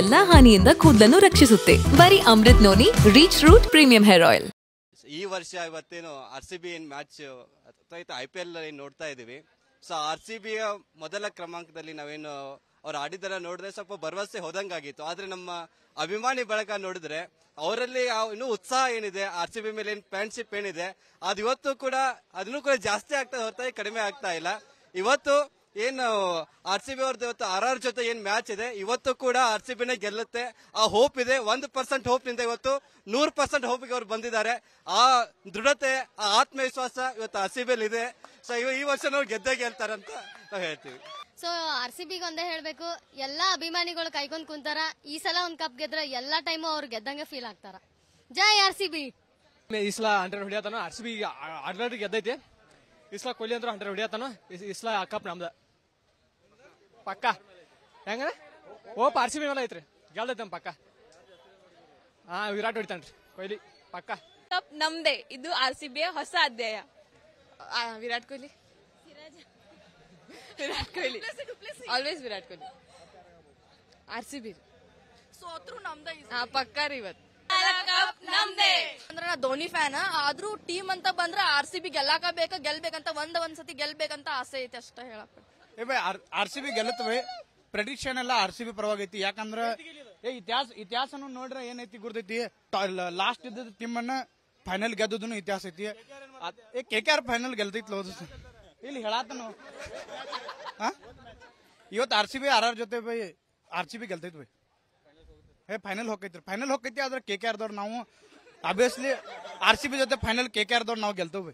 ಎಲ್ಲಾ ಹಾನಿಯಿಂದ ಕೂದಲನ್ನು ರಕ್ಷಿಸುತ್ತೆ ಬರೀ Amrit noni reach root premium hair oil ಈ ವರ್ಷ ಇವತ್ತೇನು ಆರ್ ಸಿ ಬಿ ಏನ್ ಮ್ಯಾಚ್ ಐ ಪಿ ಎಲ್ ನೋಡ್ತಾ ಇದೀವಿ ಸೊ ಆರ್ ಸಿ ಬಿ ಮೊದಲ ಕ್ರಮಾಂಕದಲ್ಲಿ ನಾವೇನು ಅವ್ರು ಆಡಿದ್ರೆ ನೋಡಿದ್ರೆ ಸ್ವಲ್ಪ ಭರವಸೆ ಹೋದಂಗಾಗಿತ್ತು ಆದ್ರೆ ನಮ್ಮ ಅಭಿಮಾನಿ ಬಳಗ ನೋಡಿದ್ರೆ ಅವರಲ್ಲಿ ಇನ್ನೂ ಉತ್ಸಾಹ ಏನಿದೆ ಆರ್ ಸಿ ಬಿ ಮೇಲೆ ಏನು ಫ್ರೆಂಡ್ಶಿಪ್ ಏನಿದೆ ಅದು ಇವತ್ತು ಕೂಡ ಅದನ್ನು ಕೂಡ ಜಾಸ್ತಿ ಆಗ್ತಾ ಹೊರತಾಗಿ ಕಡಿಮೆ ಆಗ್ತಾ ಇಲ್ಲ ಇವತ್ತು ಏನು ಆರ್ ಸಿ ಬಿ ಅವ್ರದ್ದು ಇವತ್ತು ಆರ್ ಆರ್ ಜೊತೆ ಏನ್ ಮ್ಯಾಚ್ ಇದೆ ಇವತ್ತು ಕೂಡ ಆರ್ ಸಿ ಬಿನೇ ಗೆಲ್ಲುತ್ತೆ ಆ ಹೋಪ್ ಇದೆ ಒಂದು ಪರ್ಸೆಂಟ್ ಹೋಪ್ ನಿಂದ ಇವತ್ತು ನೂರ್ ಪರ್ಸೆಂಟ್ ಗೆ ಅವ್ರು ಬಂದಿದ್ದಾರೆ ಆ ದೃಢತೆ ಆ ಆತ್ಮವಿಶ್ವಾಸ ಇವತ್ತು ಆರ್ ಸಿ ಬಿಲ್ ಇದೆ ಸೊ ಇವ ಈ ವರ್ಷ ನಾವು ಗೆದ್ದೇ ಗೆಲ್ತಾರಂತ ನಾವು ಹೇಳ್ತೀವಿ ಸೊ ಆರ್ ಸಿ ಬಿಗೆ ಒಂದೇ ಹೇಳ್ಬೇಕು ಎಲ್ಲಾ ಅಭಿಮಾನಿಗಳು ಕೈಗೊಂಡ್ ಕುಂತಾರ ಈ ಸಲ ಒಂದ್ ಕಪ್ ಗೆದ್ರೆ ಎಲ್ಲಾ ಟೈಮು ಅವ್ರು ಗೆದ್ದಂಗೆ ಫೀಲ್ ಆಗ್ತಾರ ಜೈ ಆರ್ ಸಿ ಬಿ ಈ ಸಲ ಹಂಡ್ರೆಡ್ ಹೊಡಿಯತಾನ ಆರ್ ಸಿ ಬಿ ಆಡ್ಲಾಡ್ ಗೆದ್ದೈತಿ ಇಸ್ಲಾ ಕೊಹ್ಲಿ ಅಂದ್ರೆ ಹಂಡ್ರೆಡ್ ಹೊಡಿಯತಾನ ಇಸ್ಲಾ ಕಪ್ ನಮ್ದ ಪಕ್ಕ ಹೆಂಗಣ ಓ ಪಾರ್ಸಿ ಸಿ ಮೇಲೆ ಐತ್ರಿ ಗೆಲ್ದೈತಮ್ ಪಕ್ಕ ಹಾ ವಿರಾಟ್ ಹೊಡಿತಾನ್ರಿ ಕೊಹ್ಲಿ ಪಕ್ಕ ನಮ್ದೇ ಇದು ಆರ್ ಸಿ ಬಿ ಹೊಸ ಅಧ್ಯಾಯ Virat Kohli Virat Kohli always Virat Kohli R C B ಸೋತ್ರು ಹಾ ಪಕ್ಕ ರೀ ಇವತ್ತು ಕಪ್ ನಮ್ದೇ ಅಂದ್ರೆ ನಾ ಧೋನಿ ಫ್ಯಾನ್ ಆದ್ರೂ ಟೀಮ್ ಅಂತ ಬಂದ್ರೆ ಆರ್ ಸಿ ಬಿ ಗೆಲ್ಲಾಕ ಬೇಕ ಗೆಲ್ಬೇಕಂತ ಒಂದ್ ಒಂದ್ಸತಿ ಗೆಲ್ಬೇಕಂತ ಆಸೆ ಐತಿ ಅಷ್ಟ ಹೇಳಪ್ಪ ಏಬೇ ಆರ್ಸಿಬಿ ಗೆನೆತ ಮೇ ಪ್ರೆಡಿಕ್ಷನ್ ಅಲ್ಲ ಆರ್ಸಿಬಿ ಪರವಾಗಿತ್ತು ಯಾಕಂದ್ರೆ ಏ ಇತಿಹಾಸ ಇತಿಹಾಸನ ನೋಡಿರ ಏನೈತಿ ಗುರ್ತಿತಿ लास्ट ಇದ್ದ ಟೀಮ್ ಅನ್ನು ಫೈನಲ್ ಗೆದ್ದಿದು ಇತಿಹಾಸ ಐತಿ ಏ ಕೆಕೆಆರ್ ಫೈನಲ್ ಗೆಲ್ತಿದ್ಲೋ ಹೇಳ್ತಾ ನಾನು ಇವತ್ತು ಆರ್ಸಿಬಿ आरआर ಜೊತೆ ಬೈ ಆರ್ಸಿಬಿ ಗೆಲ್ತಿದ್ವೆ ಫೈನಲ್ ಹೋಗಕ್ಕೆ ಫೈನಲ್ ಹೋಗಕ್ಕೆ ಆದ್ರೆ ಕೆಕೆಆರ್ ದವರು ನಾವು ಆಬ್ವಿಯಸ್ಲಿ ಆರ್ಸಿಬಿ ಜೊತೆ ಫೈನಲ್ ಕೆಕೆಆರ್ ದವರು ನಾವು ಗೆಲ್ತೋವೆ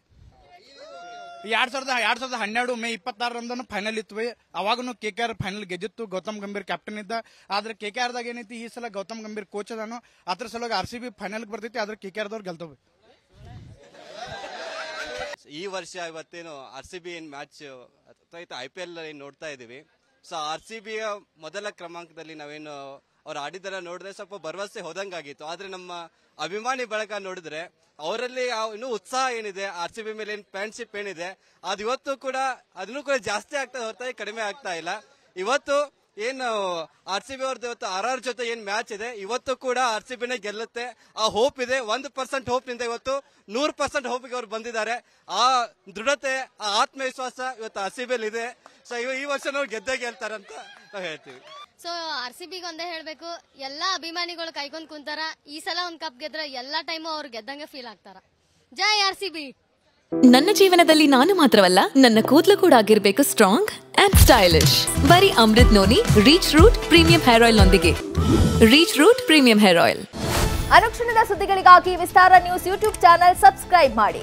ಎರಡ್ ಸಾವಿರದ ಎರಡ್ ಸಾವಿರದ ಹನ್ನೆರಡು ಮೇ ಇಪ್ಪತ್ತಾರರಂದನು ಫೈನಲ್ ಇತ್ತು ಅವಾಗನು ಕೆ ಕೆ ಆರ್ ಫೈನಲ್ ಗೆದ್ದಿತ್ತು ಗೌತಮ್ ಗಂಭೀರ್ ಕ್ಯಾಪ್ಟನ್ ಇದ್ದ ಆದ್ರೆ ಕೆ ಕೆ ಆರ್ದಾಗ ಏನೈತಿ ಈ ಸಲ ಗೌತಮ್ ಗಂಭೀರ್ ಕೋಚ್ ಅದಾನು ಅದ್ರ ಸಲುವಾಗಿ ಆರ್ ಸಿ ಬಿ ಫೈನಲ್ ಬರ್ತೈತಿ ಆದ್ರೆ ಕೆ ಕೆ ಆರ್ದವ್ರು ಗೆಲ್ತವೆ ಈ ವರ್ಷ ಇವತ್ತೇನು ಆರ್ ಸಿ ಬಿ ಏನ್ ಮ್ಯಾಚ್ ಐ ಪಿ ಎಲ್ ನೋಡ್ತಾ ಇದೀವಿ ಸೊ ಆರ್ ಸಿ ಬಿ ಮೊದಲ ಕ್ರಮಾಂಕದಲ್ಲಿ ನಾವೇನು ಅವ್ರು ಆಡಿದ್ದೆಲ್ಲ ನೋಡಿದ್ರೆ ಸ್ವಲ್ಪ ಭರವಸೆ ಹೋದಂಗಾಗಿತ್ತು ಆದ್ರೆ ನಮ್ಮ ಅಭಿಮಾನಿ ಬಳಕ ನೋಡಿದ್ರೆ ಅವರಲ್ಲಿ ಇನ್ನೂ ಉತ್ಸಾಹ ಏನಿದೆ ಆರ್ ಸಿ ಬಿ ಮೇಲೆ ಏನು ಫ್ರೆಂಡ್ಶಿಪ್ ಏನಿದೆ ಅದು ಇವತ್ತು ಕೂಡ ಅದನ್ನು ಕೂಡ ಜಾಸ್ತಿ ಆಗ್ತಾ ಹೊರತಾಗಿ ಕಡಿಮೆ ಆಗ್ತಾ ಇಲ್ಲ ಇವತ್ತು ಏನು ಆರ್ ಸಿ ಬಿ ಅವ್ರದ್ದು ಇವತ್ತು ಆರ್ ಆರ್ ಜೊತೆ ಏನು ಮ್ಯಾಚ್ ಇದೆ ಇವತ್ತು ಕೂಡ ಆರ್ ಸಿ ಬಿನೇ ಗೆಲ್ಲುತ್ತೆ ಆ ಹೋಪ್ ಇದೆ ಒಂದು ಪರ್ಸೆಂಟ್ ಹೋಪ್ ನಿಂದ ಇವತ್ತು ನೂರು ಪರ್ಸೆಂಟ್ ಹೋಪ್ಗೆ ಅವ್ರು ಬಂದಿದ್ದಾರೆ ಆ ದೃಢತೆ ಆ ಆತ್ಮವಿಶ್ವಾಸ ಇವತ್ತು ಆರ್ ಸಿ ಬಿ ಇದೆ ಸೊ ಈ ವರ್ಷ ನಾವು ಗೆದ್ದೇ ಗೆಲ್ತಾರಂತ ನಾವು ಹೇಳ್ತೀವಿ ಸೊ ಆರ್ ಸಿ ಬಿಗೆ ಒಂದೇ ಹೇಳಬೇಕು ಎಲ್ಲ ಅಭಿಮಾನಿಗಳು ಕೈಗೊಂಡ್ ಕುಂತಾರ ಈ ಸಲ ಒಂದು ಕಪ್ ಗೆದ್ರ ಎಲ್ಲ ಟೈಮು ಅವ್ರು ಗೆದ್ದಂಗೆ ಫೀಲ್ ಆಗ್ತಾರ ಜೈ ಆರ್ ಸಿ ಬಿ ನನ್ನ ಜೀವನದಲ್ಲಿ ನಾನು ಮಾತ್ರವಲ್ಲ ನನ್ನ ಕೂದಲು ಕೂಡ ಆಗಿರ್ಬೇಕು ಸ್ಟ್ರಾಂಗ್ ಅಂಡ್ ಸ್ಟೈಲಿಶ್ ಬರೀ Amrit noni reach root premium hair oil ನೊಂದಿಗೆ reach root premium hair oil ಅನುಕ್ಷಣದ ಸುದ್ದಿಗಳಿಗಾಗಿ Vistara news YouTube channel subscribe ಮಾಡಿ